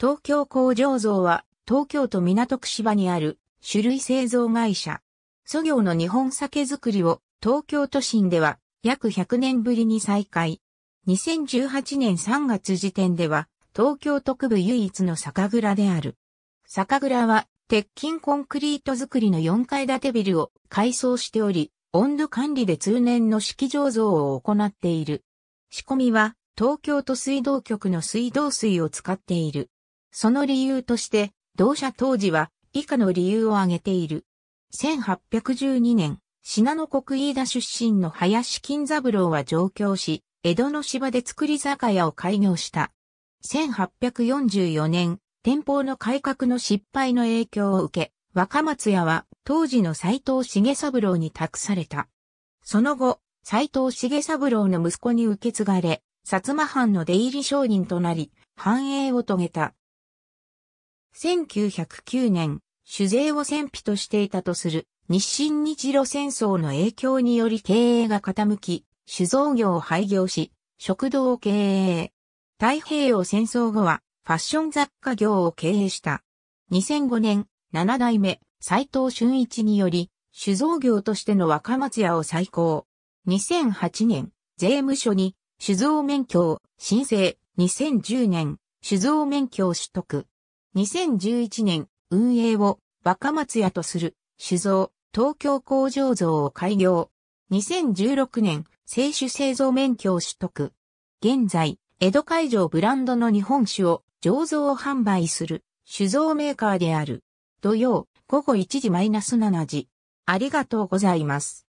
東京工場像は東京都港区芝にある種類製造会社。祖業の日本酒造りを東京都心では約100年ぶりに再開。2018年3月時点では東京都区部唯一の酒蔵である。酒蔵は鉄筋コンクリート造りの4階建てビルを改装しており、温度管理で通年の式醸造を行っている。仕込みは東京都水道局の水道水を使っている。その理由として、同社当時は以下の理由を挙げている。1812年、信濃国飯田出身の林金三郎は上京し、江戸の芝で作り酒屋を開業した。1844年、天保の改革の失敗の影響を受け、若松屋は当時の斎藤重三郎に託された。その後、斎藤重三郎の息子に受け継がれ、薩摩藩の出入り商人となり、繁栄を遂げた。1909年、酒税を戦費としていたとする日清日露戦争の影響により経営が傾き、酒造業を廃業し、食堂を経営。太平洋戦争後はファッション雑貨業を経営した。2005年、7代目、斎藤俊一により、酒造業としての若松屋を再興。2008年、税務署に酒造免許を申請。2010年、酒造免許を取得。2011年、運営を若松屋とする、酒造、東京工場像を開業。2016年、清酒製造免許を取得。現在、江戸会場ブランドの日本酒を醸造販売する酒造メーカーである。土曜、午後1時マイナス -7 時。ありがとうございます。